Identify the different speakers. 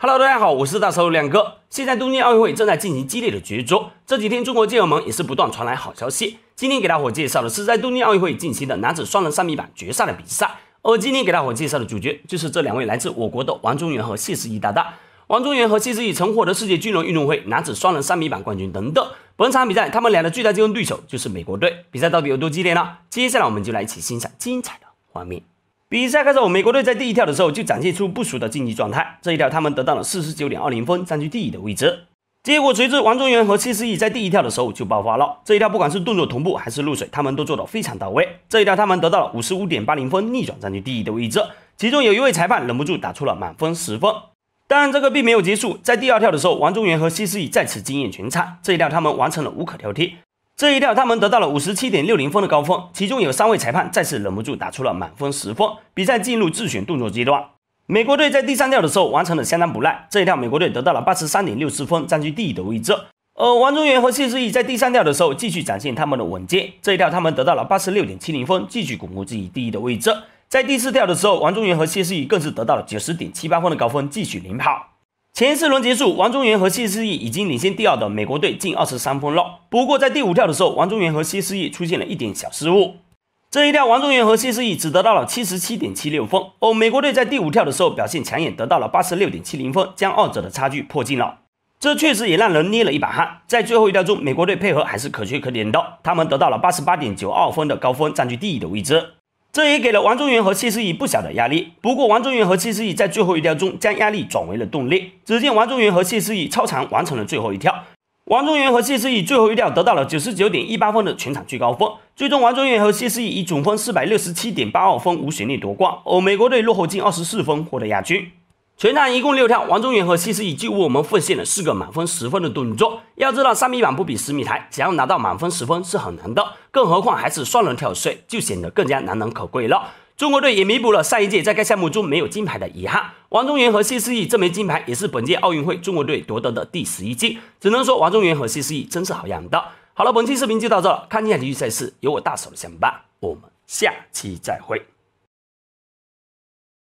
Speaker 1: Hello，大家好，我是大头亮哥。现在东京奥运会正在进行激烈的角逐，这几天中国健儿们也是不断传来好消息。今天给大伙介绍的是在东京奥运会进行的男子双人三米板决赛的比赛，而今天给大伙介绍的主角就是这两位来自我国的王宗源和谢思义搭档。王宗源和谢思义曾获得世界军人运动会男子双人三米板冠军等等。本场比赛他们俩的最大竞争对手就是美国队，比赛到底有多激烈呢？接下来我们就来一起欣赏精彩的画面。比赛开始后，美国队在第一跳的时候就展现出不俗的竞技状态，这一跳他们得到了四十九点二零分，占据第一的位置。结果随之，王中元和谢思义在第一跳的时候就爆发了，这一跳不管是动作同步还是入水，他们都做得非常到位。这一跳他们得到了五十五点八零分，逆转占据第一的位置。其中有一位裁判忍不住打出了满分十分。但这个并没有结束，在第二跳的时候，王中元和谢思义再次惊艳全场，这一跳他们完成了无可挑剔。这一跳，他们得到了五十七点六零分的高分，其中有三位裁判再次忍不住打出了满分十分。比赛进入自选动作阶段，美国队在第三跳的时候完成的相当不赖，这一跳美国队得到了八十三点六四分，占据第一的位置。而王中元和谢思义在第三跳的时候继续展现他们的稳健，这一跳他们得到了八十六点七零分，继续巩固自己第一的位置。在第四跳的时候，王中元和谢思义更是得到了九十点七八分的高分，继续领跑。前四轮结束，王宗源和谢思义已经领先第二的美国队近二十三分了。不过在第五跳的时候，王宗源和谢思义出现了一点小失误，这一跳王宗源和谢思义只得到了七十七点七六分。而美国队在第五跳的时候表现抢眼，得到了八十六点七零分，将二者的差距迫近了。这确实也让人捏了一把汗。在最后一跳中，美国队配合还是可圈可点的，他们得到了八十八点九二分的高分，占据第一的位置。这也给了王中元和谢思义不小的压力。不过，王中元和谢思义在最后一跳中将压力转为了动力。只见王中元和谢思义超常完成了最后一跳。王中元和谢思义最后一跳得到了九十九点一八分的全场最高分。最终，王中元和谢思义以总分四百六十七点八二分无悬念夺冠，而美国队落后近二十四分获得亚军。全场一共六跳，王宗源和谢思就为我们奉献了四个满分十分的动作。要知道，三米板不比十米台，只要拿到满分十分是很难的，更何况还是双人跳水，就显得更加难能可贵了。中国队也弥补了上一届在该项目中没有金牌的遗憾。王宗源和谢思义这枚金牌也是本届奥运会中国队夺得的第十一金。只能说王宗源和谢思义真是好样的。好了，本期视频就到这了。看精彩体育赛事，有我大手相伴。我们下期再会。